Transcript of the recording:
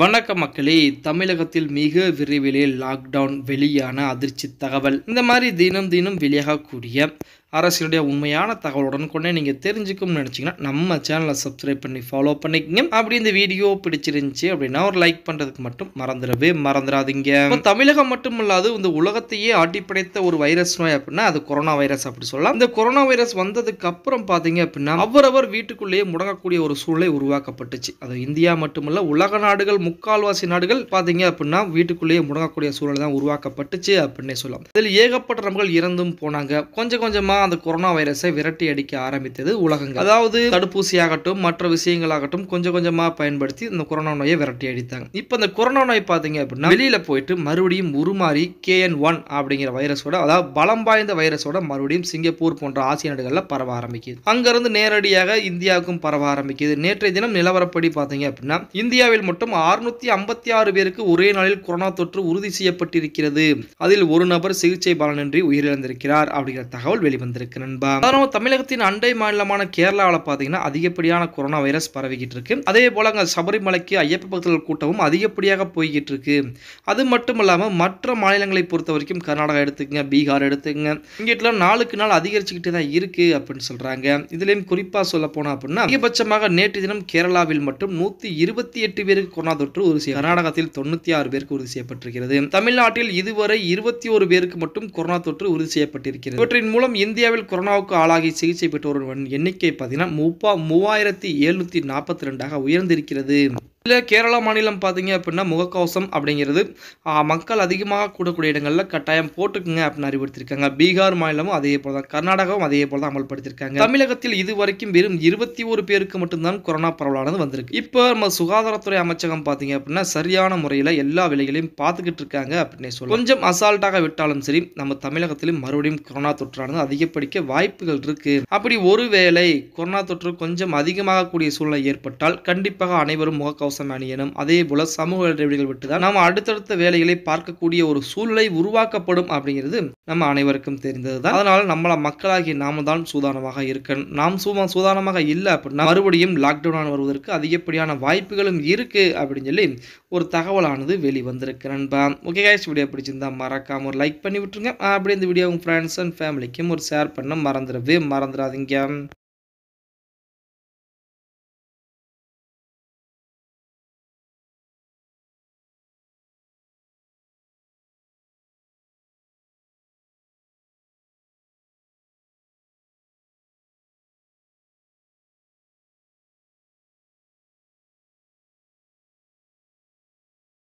வணக்க மக்களே தமிழகத்தில் மிக விரைவிலே லாக்டவுன் வெளியான அதிர்ச்சி தகவல் இந்த மாதிரி தினம் தினம் வெளியாகக்கூடிய அரசியலுடைய உண்மையான தகவலுடன் கொண்டே நீங்கள் தெரிஞ்சுக்கணும்னு நினச்சிங்கன்னா நம்ம சேனலை சப்ஸ்கிரைப் பண்ணி ஃபாலோ பண்ணிக்கங்க அப்படி இந்த வீடியோ பிடிச்சிருந்துச்சு அப்படின்னா ஒரு லைக் பண்ணுறதுக்கு மட்டும் மறந்துடவே மறந்துடாதீங்க தமிழகம் மட்டும் இல்லாது இந்த உலகத்தையே அடிப்படைத்த ஒரு வைரஸ் நோய் அப்படின்னா அது கொரோனா வைரஸ் அப்படி சொல்லலாம் இந்த கொரோனா வைரஸ் வந்ததுக்கு அப்புறம் பார்த்தீங்க அப்படின்னா அவரவர் வீட்டுக்குள்ளேயே முடங்கக்கூடிய ஒரு சூழலை உருவாக்கப்பட்டுச்சு அது இந்தியா மட்டுமல்ல உலக நாடுகள் முக்கால்வாசி நாடுகள் பார்த்தீங்க அப்படின்னா வீட்டுக்குள்ளேயே முடங்கக்கூடிய சூழல் தான் உருவாக்கப்பட்டுச்சு அப்படின்னே சொல்லலாம் இதில் ஏகப்பட்ட நபர்கள் இறந்தும் போனாங்க கொஞ்சம் கொஞ்சமாக தான் அந்த கொரோனா வைரஸை விரட்டி அடிக்க ஆரம்பித்தது உலகங்கள் அதாவது தடுப்பூசியாகட்டும் மற்ற விஷயங்களாகட்டும் கொஞ்சம் கொஞ்சமா பயன்படுத்தி இந்த கொரோனா நோயை விரட்டி அடித்தாங்க இப்போ இந்த கொரோனா நோய் பார்த்தீங்க அப்படின்னா வெளியில போயிட்டு மறுபடியும் உருமாறி கேஎன் ஒன் அப்படிங்கிற வைரஸோட அதாவது பலம் வாய்ந்த வைரஸோட மறுபடியும் சிங்கப்பூர் போன்ற ஆசிய நாடுகளில் பரவ ஆரம்பிக்குது அங்கிருந்து நேரடியாக இந்தியாவுக்கும் பரவ ஆரம்பிக்குது நேற்றைய தினம் நிலவரப்படி பார்த்தீங்க அப்படின்னா இந்தியாவில் மட்டும் அறுநூத்தி ஐம்பத்தி ஆறு பேருக்கு ஒரே நாளில் கொரோனா தொற்று உறுதி செய்யப்பட்டிருக்கிறது அதில் ஒரு நபர் சிகிச்சை பலனின்றி உயிரிழந்திருக்கிறார் அப்படிங்கிற தகவல் வெளிவந்தது வந்திருக்கு நண்பா அதனால தமிழகத்தின் அண்டை மாநிலமான கேரளாவில் பார்த்தீங்கன்னா அதிகப்படியான கொரோனா வைரஸ் பரவிக்கிட்டு இருக்கு அதே போல அங்கே சபரிமலைக்கு ஐயப்ப பக்தர்கள் கூட்டமும் அதிகப்படியாக போய்கிட்டு இருக்கு அது மட்டும் இல்லாமல் மற்ற மாநிலங்களை பொறுத்த வரைக்கும் கர்நாடகா எடுத்துக்கங்க பீகார் எடுத்துக்கங்க இங்கிட்டலாம் நாளுக்கு நாள் அதிகரிச்சுக்கிட்டு தான் இருக்கு அப்படின்னு சொல்றாங்க இதுலேயும் குறிப்பாக சொல்ல போனா அப்படின்னா அதிகபட்சமாக நேற்று தினம் கேரளாவில் மட்டும் நூத்தி இருபத்தி எட்டு பேருக்கு கொரோனா தொற்று உறுதி கர்நாடகத்தில் தொண்ணூத்தி ஆறு பேருக்கு உறுதி செய்யப்பட்டிருக்கிறது தமிழ்நாட்டில் இதுவரை இருபத்தி ஒரு பேருக்கு மட்டும் கொரோனா தொற்று உறுதி செய்யப்பட்டிருக்கிறது இவற்றின் மூலம் இந்திய இந்தியாவில் கொரோனாவுக்கு ஆளாகி சிகிச்சை பெற்றவர்களின் எண்ணிக்கை பார்த்தீங்கன்னா முப்பா மூவாயிரத்தி எழுநூற்றி நாற்பத்தி ரெண்டாக உயர்ந்திருக்கிறது இதில் கேரளா மாநிலம் பார்த்தீங்க அப்படின்னா முகக்கவசம் அப்படிங்கிறது மக்கள் அதிகமாக கூடக்கூடிய இடங்களில் கட்டாயம் போட்டுக்குங்க அப்படின்னு அறிவுறுத்திருக்காங்க பீகார் மாநிலமும் அதே போல் தான் கர்நாடகாவும் அதே போல் தான் அமல்படுத்தியிருக்காங்க தமிழகத்தில் இது வரைக்கும் வெறும் இருபத்தி ஒரு பேருக்கு மட்டும்தான் கொரோனா பரவலானது வந்திருக்கு இப்போ நம்ம சுகாதாரத்துறை அமைச்சகம் பார்த்தீங்க அப்படின்னா சரியான முறையில் எல்லா வேலைகளையும் பார்த்துக்கிட்டு இருக்காங்க அப்படின்னே சொல்லி கொஞ்சம் அசால்ட்டாக விட்டாலும் சரி நம்ம தமிழகத்திலும் மறுபடியும் கொரோனா தொற்றானது அதிகப்படிக்க வாய்ப்புகள் இருக்கு அப்படி ஒருவேளை கொரோனா தொற்று கொஞ்சம் அதிகமாக கூடிய சூழ்நிலை ஏற்பட்டால் கண்டிப்பாக அனைவரும் முகக்கவசம் கௌசம் அணி அதே போல சமூக இடைவெளிகள் விட்டுதான் நாம் அடுத்தடுத்த வேலைகளை பார்க்கக்கூடிய ஒரு சூழ்நிலை உருவாக்கப்படும் அப்படிங்கிறது நம்ம அனைவருக்கும் தெரிந்தது தான் அதனால நம்மள மக்களாகிய நாம தான் சூதானமாக இருக்கணும் நாம் சூமா சூதானமாக இல்லை அப்படின்னா மறுபடியும் லாக்டவுனான வருவதற்கு அதிகப்படியான வாய்ப்புகளும் இருக்கு அப்படின்னு சொல்லி ஒரு தகவலானது வெளிவந்திருக்கு நண்பா ஓகே கேஷ் வீடியோ பிடிச்சிருந்தா மறக்காம ஒரு லைக் பண்ணி விட்டுருங்க அப்படி இந்த வீடியோ உங்க ஃப்ரெண்ட்ஸ் அண்ட் ஃபேமிலிக்கும் ஒரு ஷேர் பண்ண மறந்துடவே மறந்துடாதீங்க